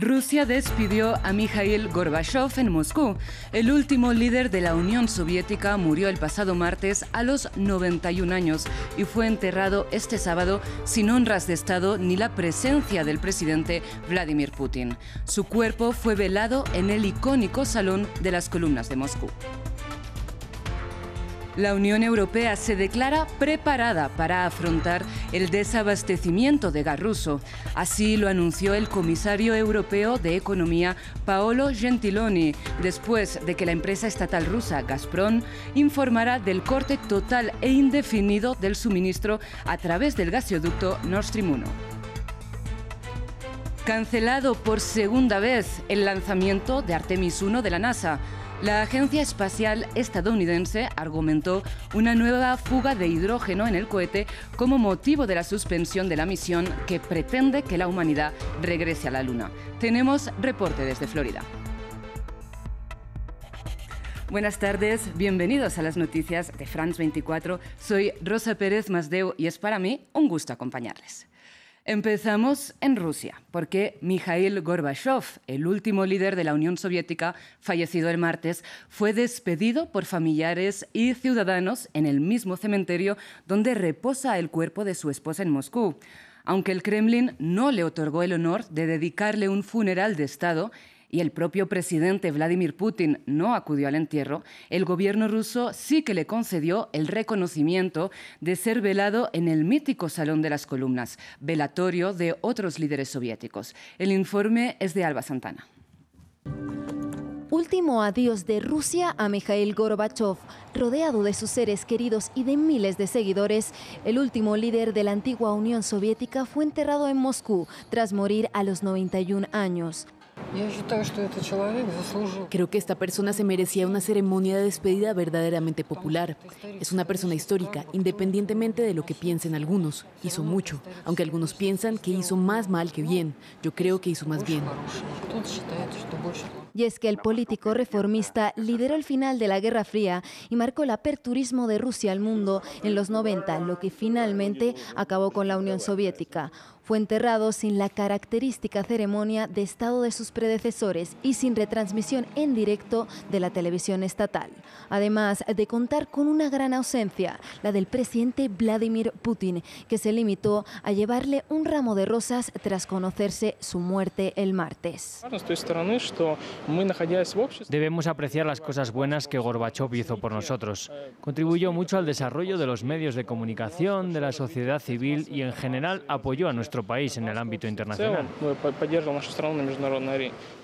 Rusia despidió a Mikhail Gorbachev en Moscú. El último líder de la Unión Soviética murió el pasado martes a los 91 años y fue enterrado este sábado sin honras de Estado ni la presencia del presidente Vladimir Putin. Su cuerpo fue velado en el icónico Salón de las Columnas de Moscú. La Unión Europea se declara preparada para afrontar el desabastecimiento de gas ruso. Así lo anunció el comisario europeo de Economía, Paolo Gentiloni, después de que la empresa estatal rusa Gazprom informara del corte total e indefinido del suministro a través del gasoducto Nord Stream 1 cancelado por segunda vez el lanzamiento de Artemis 1 de la NASA. La Agencia Espacial Estadounidense argumentó una nueva fuga de hidrógeno en el cohete como motivo de la suspensión de la misión que pretende que la humanidad regrese a la Luna. Tenemos reporte desde Florida. Buenas tardes, bienvenidos a las noticias de France 24. Soy Rosa Pérez Masdeu y es para mí un gusto acompañarles. Empezamos en Rusia, porque Mikhail Gorbachev, el último líder de la Unión Soviética, fallecido el martes, fue despedido por familiares y ciudadanos en el mismo cementerio donde reposa el cuerpo de su esposa en Moscú. Aunque el Kremlin no le otorgó el honor de dedicarle un funeral de Estado, y el propio presidente Vladimir Putin no acudió al entierro, el gobierno ruso sí que le concedió el reconocimiento de ser velado en el mítico Salón de las Columnas, velatorio de otros líderes soviéticos. El informe es de Alba Santana. Último adiós de Rusia a Mikhail Gorbachev. Rodeado de sus seres queridos y de miles de seguidores, el último líder de la antigua Unión Soviética fue enterrado en Moscú tras morir a los 91 años. Creo que esta persona se merecía una ceremonia de despedida verdaderamente popular. Es una persona histórica, independientemente de lo que piensen algunos. Hizo mucho, aunque algunos piensan que hizo más mal que bien. Yo creo que hizo más bien. Y es que el político reformista lideró el final de la Guerra Fría y marcó el aperturismo de Rusia al mundo en los 90, lo que finalmente acabó con la Unión Soviética. Fue enterrado sin la característica ceremonia de estado de sus predecesores y sin retransmisión en directo de la televisión estatal, además de contar con una gran ausencia, la del presidente Vladimir Putin, que se limitó a llevarle un ramo de rosas tras conocerse su muerte el martes. Debemos apreciar las cosas buenas que Gorbachev hizo por nosotros. Contribuyó mucho al desarrollo de los medios de comunicación, de la sociedad civil y en general apoyó a nuestro país en el ámbito internacional. Pues, pues,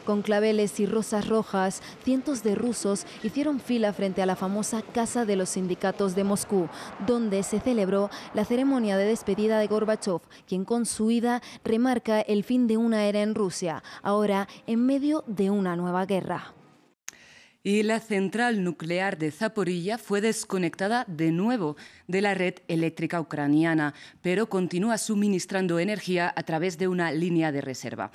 con claveles y rosas rojas, cientos de rusos hicieron fila frente a la famosa Casa de los Sindicatos de Moscú, donde se celebró la ceremonia de despedida de Gorbachev, quien con su ida remarca el fin de una era en Rusia, ahora en medio de una nueva guerra y la central nuclear de Zaporilla fue desconectada de nuevo de la red eléctrica ucraniana, pero continúa suministrando energía a través de una línea de reserva.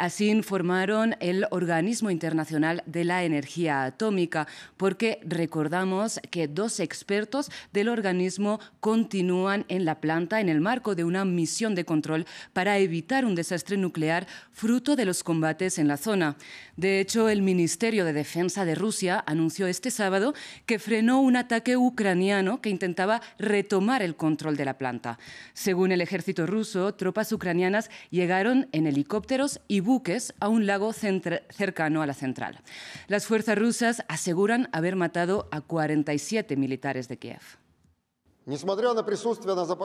Así informaron el Organismo Internacional de la Energía Atómica, porque recordamos que dos expertos del organismo continúan en la planta en el marco de una misión de control para evitar un desastre nuclear fruto de los combates en la zona. De hecho, el Ministerio de Defensa de Rusia anunció este sábado que frenó un ataque ucraniano que intentaba retomar el control de la planta. Según el ejército ruso, tropas ucranianas llegaron en helicópteros y a un lago cercano a la central. Las fuerzas rusas aseguran haber matado a 47 militares de Kiev.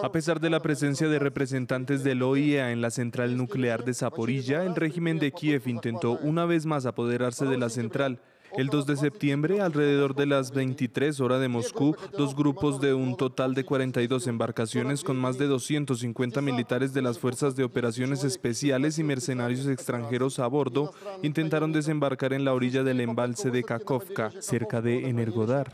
A pesar de la presencia de representantes del OIEA en la central nuclear de Zaporilla, el régimen de Kiev intentó una vez más apoderarse de la central. El 2 de septiembre, alrededor de las 23 horas de Moscú, dos grupos de un total de 42 embarcaciones con más de 250 militares de las Fuerzas de Operaciones Especiales y mercenarios extranjeros a bordo intentaron desembarcar en la orilla del embalse de Kakovka, cerca de Energodar.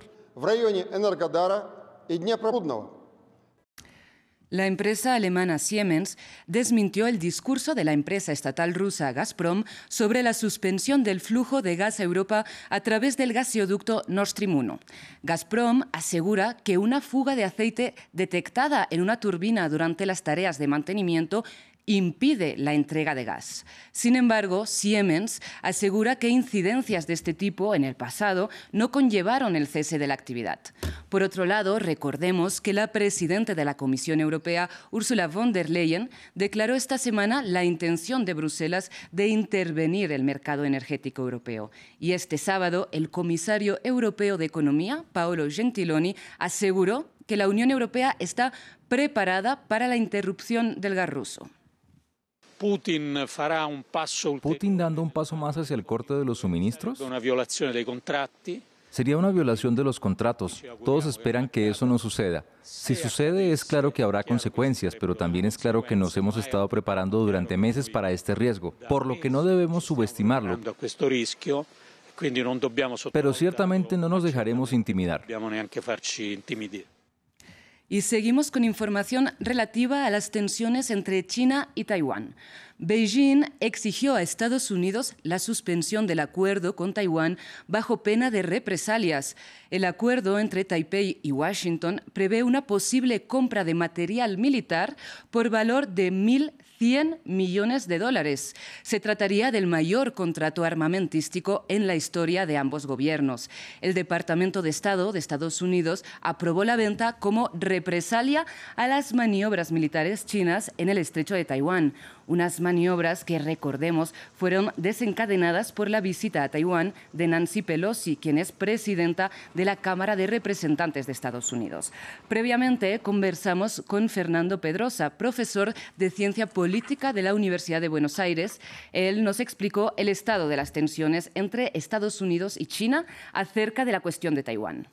La empresa alemana Siemens desmintió el discurso de la empresa estatal rusa Gazprom sobre la suspensión del flujo de gas a Europa a través del gasoducto Nord Stream 1. Gazprom asegura que una fuga de aceite detectada en una turbina durante las tareas de mantenimiento impide la entrega de gas. Sin embargo, Siemens asegura que incidencias de este tipo en el pasado no conllevaron el cese de la actividad. Por otro lado, recordemos que la presidenta de la Comisión Europea, Ursula von der Leyen, declaró esta semana la intención de Bruselas de intervenir el mercado energético europeo. Y este sábado, el comisario europeo de Economía, Paolo Gentiloni, aseguró que la Unión Europea está preparada para la interrupción del gas ruso. Putin fará un paso Putin dando un paso más hacia el corte de los suministros. Una violación de Sería una violación de los contratos. Todos esperan que eso no suceda. Si sucede, es claro que habrá consecuencias, pero también es claro que nos hemos estado preparando durante meses para este riesgo, por lo que no debemos subestimarlo. Pero ciertamente no nos dejaremos intimidar. Y seguimos con información relativa a las tensiones entre China y Taiwán. Beijing exigió a Estados Unidos la suspensión del acuerdo con Taiwán bajo pena de represalias. El acuerdo entre Taipei y Washington prevé una posible compra de material militar por valor de 1.000 100 millones de dólares. Se trataría del mayor contrato armamentístico en la historia de ambos gobiernos. El Departamento de Estado de Estados Unidos aprobó la venta como represalia a las maniobras militares chinas en el estrecho de Taiwán unas maniobras que, recordemos, fueron desencadenadas por la visita a Taiwán de Nancy Pelosi, quien es presidenta de la Cámara de Representantes de Estados Unidos. Previamente conversamos con Fernando Pedrosa, profesor de Ciencia Política de la Universidad de Buenos Aires. Él nos explicó el estado de las tensiones entre Estados Unidos y China acerca de la cuestión de Taiwán.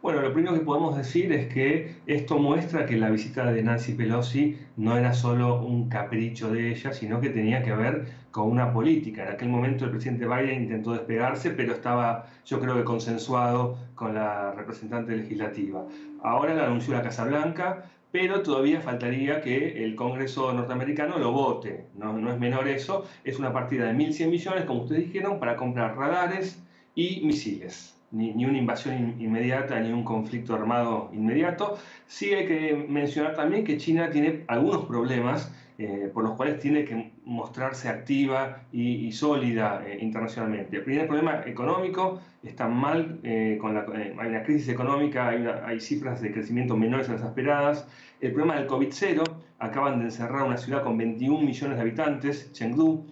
Bueno, lo primero que podemos decir es que esto muestra que la visita de Nancy Pelosi no era solo un capricho de ella, sino que tenía que ver con una política. En aquel momento el presidente Biden intentó despegarse, pero estaba yo creo que consensuado con la representante legislativa. Ahora la anunció la Casa Blanca, pero todavía faltaría que el Congreso norteamericano lo vote. No, no es menor eso, es una partida de 1.100 millones, como ustedes dijeron, para comprar radares y misiles ni, una invasión inmediata, ni un conflicto armado inmediato. Sí hay que mencionar también que China tiene algunos problemas eh, por los cuales tiene que mostrarse activa y, sólida eh, internacionalmente. El primer problema económico está mal, eh, con hay una crisis económica, hay, hay, cifras de crecimiento menores a las esperadas. El problema del COVID-0, acaban de encerrar una ciudad con 21 millones de habitantes, Chengdu.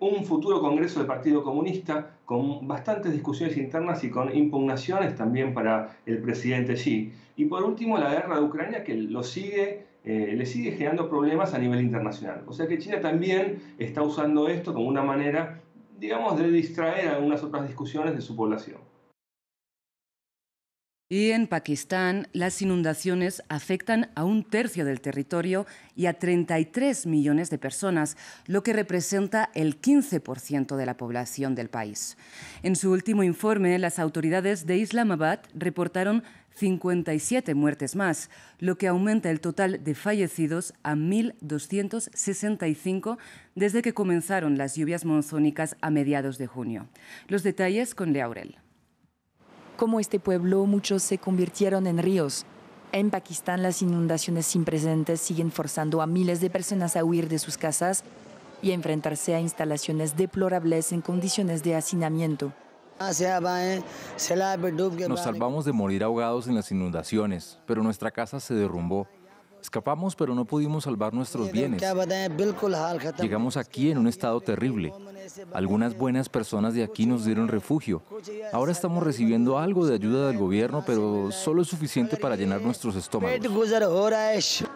un futuro congreso del Partido Comunista con bastantes discusiones internas y con impugnaciones también para el presidente Xi. Y por último, la guerra de Ucrania que lo sigue, eh, le sigue generando problemas a nivel internacional. O sea que China también está usando esto como una manera, digamos, de distraer algunas otras discusiones de su población. Y en Pakistán, las inundaciones afectan a un tercio del territorio y a 33 millones de personas, lo que representa el 15% de la población del país. En su último informe, las autoridades de Islamabad reportaron 57 muertes más, lo que aumenta el total de fallecidos a 1.265 desde que comenzaron las lluvias monzónicas a mediados de junio. Los detalles con Leaurel. Como este pueblo muchos se convirtieron en ríos. En Pakistán las inundaciones sin precedentes siguen forzando a miles de personas a huir de sus casas y a enfrentarse a instalaciones deplorables en condiciones de hacinamiento. Nos salvamos de morir ahogados en las inundaciones, pero nuestra casa se derrumbó Escapamos, pero no pudimos salvar nuestros bienes. Llegamos aquí en un estado terrible. Algunas buenas personas de aquí nos dieron refugio. Ahora estamos recibiendo algo de ayuda del gobierno, pero solo es suficiente para llenar nuestros estómagos.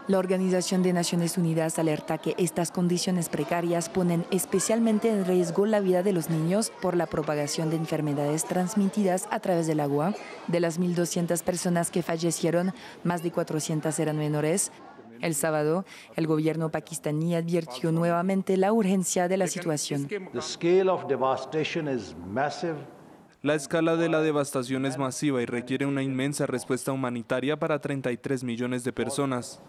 La Organización de Naciones Unidas alerta que estas condiciones precarias ponen especialmente en riesgo la vida de los niños por la propagación de enfermedades transmitidas a través del agua. De las 1.200 personas que fallecieron, más de 400 eran menores. El sábado, el gobierno pakistaní advirtió nuevamente la urgencia de la situación. La escala de la devastación es masiva y requiere una inmensa respuesta humanitaria para 33 millones de personas.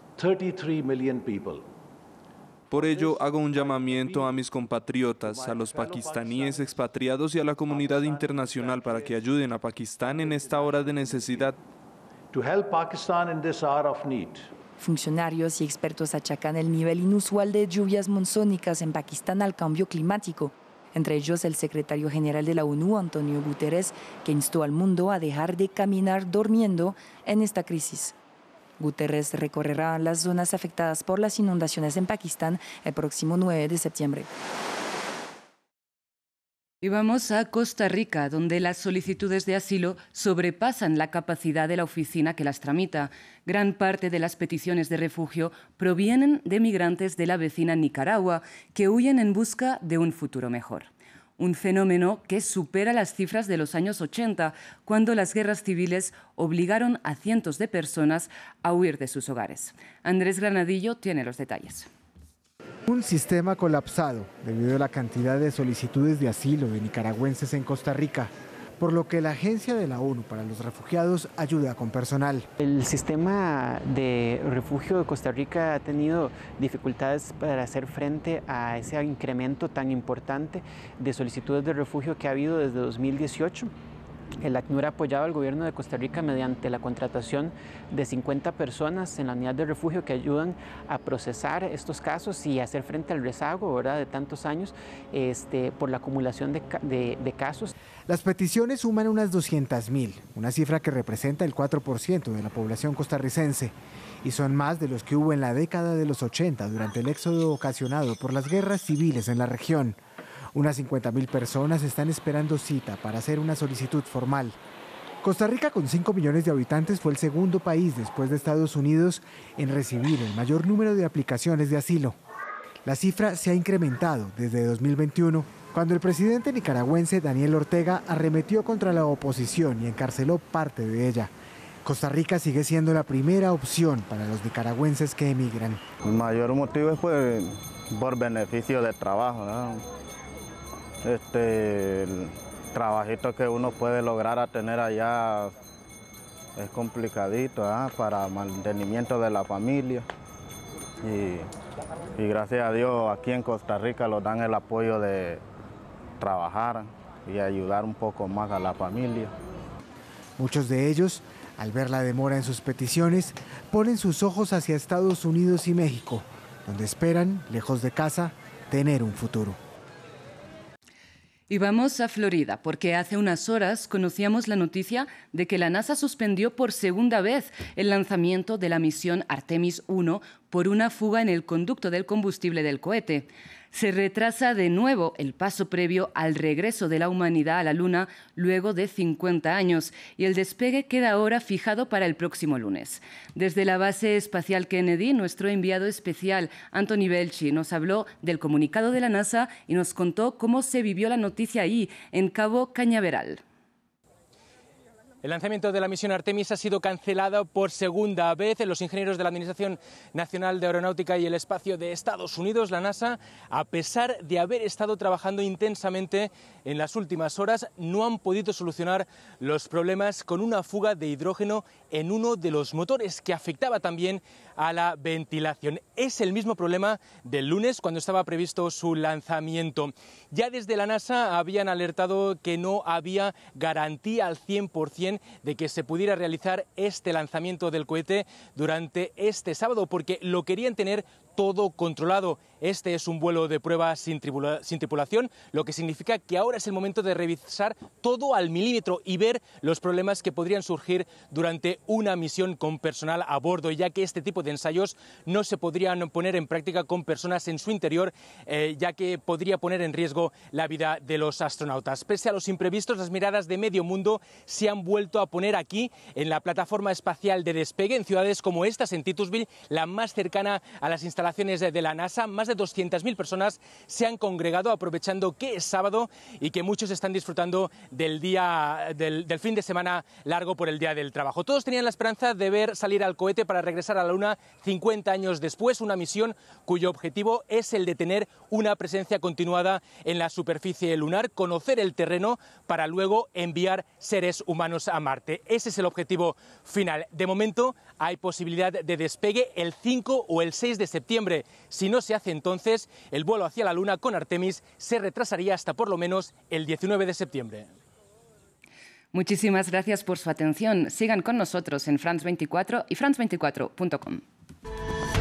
Por ello, hago un llamamiento a mis compatriotas, a los pakistaníes expatriados y a la comunidad internacional para que ayuden a Pakistán en esta hora de necesidad. Funcionarios y expertos achacan el nivel inusual de lluvias monzónicas en Pakistán al cambio climático, entre ellos el secretario general de la ONU, Antonio Guterres, que instó al mundo a dejar de caminar durmiendo en esta crisis. Guterres recorrerá las zonas afectadas por las inundaciones en Pakistán el próximo 9 de septiembre. Y vamos a Costa Rica, donde las solicitudes de asilo sobrepasan la capacidad de la oficina que las tramita. Gran parte de las peticiones de refugio provienen de migrantes de la vecina Nicaragua, que huyen en busca de un futuro mejor. Un fenómeno que supera las cifras de los años 80, cuando las guerras civiles obligaron a cientos de personas a huir de sus hogares. Andrés Granadillo tiene los detalles un sistema colapsado debido a la cantidad de solicitudes de asilo de nicaragüenses en Costa Rica, por lo que la Agencia de la ONU para los Refugiados ayuda con personal. El sistema de refugio de Costa Rica ha tenido dificultades para hacer frente a ese incremento tan importante de solicitudes de refugio que ha habido desde 2018. El ACNUR ha apoyado al gobierno de Costa Rica mediante la contratación de 50 personas en la unidad de refugio que ayudan a procesar estos casos y hacer frente al rezago de tantos años este, por la acumulación de, de casos. Las peticiones suman unas mil, una cifra que representa el 4% de la población costarricense, y son más de los que hubo en la década de los 80 durante el éxodo ocasionado por las guerras civiles en la región. Unas 50.000 personas están esperando cita para hacer una solicitud formal. Costa Rica, con 5 millones de habitantes, fue el segundo país después de Estados Unidos en recibir el mayor número de aplicaciones de asilo. La cifra se ha incrementado desde 2021, cuando el presidente nicaragüense Daniel Ortega arremetió contra la oposición y encarceló parte de ella. Costa Rica sigue siendo la primera opción para los nicaragüenses que emigran. El mayor motivo es pues, por beneficio de trabajo este, el trabajito que uno puede lograr a tener allá es complicadito ¿ah? para mantenimiento de la familia. Y, gracias a Dios aquí en Costa Rica lo dan el apoyo de trabajar y ayudar un poco más a la familia. Muchos de ellos, al ver la demora en sus peticiones, ponen sus ojos hacia Estados Unidos y México, donde esperan, lejos de casa, tener un futuro. Y vamos a Florida, porque hace unas horas conocíamos la noticia de que la NASA suspendió por segunda vez el lanzamiento de la misión Artemis 1 por una fuga en el conducto del combustible del cohete se retrasa de nuevo el paso previo al regreso de la humanidad a la Luna luego de 50 años y el despegue queda ahora fijado para el próximo lunes. Desde la base espacial Kennedy, nuestro enviado especial Anthony Belchi nos habló del comunicado de la NASA y nos contó cómo se vivió la noticia ahí, en Cabo Cañaveral. El lanzamiento de la misión Artemis ha sido cancelado por segunda vez. Los ingenieros de la Administración Nacional de Aeronáutica y el Espacio de Estados Unidos, la NASA, a pesar de haber estado trabajando intensamente en las últimas horas, no han podido solucionar los problemas con una fuga de hidrógeno en uno de los motores que afectaba también a la ventilación. Es el mismo problema del lunes cuando estaba previsto su lanzamiento. Ya desde la NASA habían alertado que no había garantía al 100% de que se pudiera realizar este lanzamiento del cohete durante este sábado, porque lo querían tener todo controlado. Este es un vuelo de prueba sin, sin, tripulación, lo que significa que ahora es el momento de revisar todo al milímetro y ver los problemas que podrían surgir durante una misión con personal a bordo, ya que este tipo de ensayos no se podrían poner en práctica con personas en su interior, eh, ya que podría poner en riesgo la vida de los astronautas. Pese a los imprevistos, las miradas de medio mundo se han vuelto a poner aquí, en la plataforma espacial de despegue, en ciudades como estas, en Titusville, la más cercana a las instalaciones de la NASA, más de 200.000 personas se han congregado aprovechando que es sábado y que muchos están disfrutando del día del fin de semana largo por el Día del Trabajo. Todos tenían la esperanza de ver salir al cohete para regresar a la Luna 50 años después, una misión cuyo objetivo es el de tener una presencia continuada en la superficie lunar, conocer el terreno para luego enviar seres humanos a Marte. Ese es el objetivo final. De momento hay posibilidad de despegue el 5 o el 6 de septiembre septiembre. Si no se hace entonces, el vuelo hacia la Luna con Artemis se retrasaría hasta por lo menos el 19 de septiembre. Muchísimas gracias por su atención. Sigan con nosotros en France24 y france24.com.